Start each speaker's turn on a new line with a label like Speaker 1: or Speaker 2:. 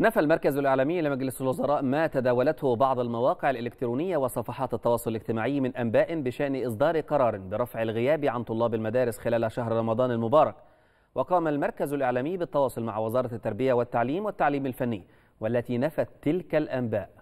Speaker 1: نفى المركز الإعلامي لمجلس الوزراء ما تداولته بعض المواقع الإلكترونية وصفحات التواصل الاجتماعي من أنباء بشأن إصدار قرار برفع الغياب عن طلاب المدارس خلال شهر رمضان المبارك وقام المركز الإعلامي بالتواصل مع وزارة التربية والتعليم والتعليم الفني والتي نفت تلك الأنباء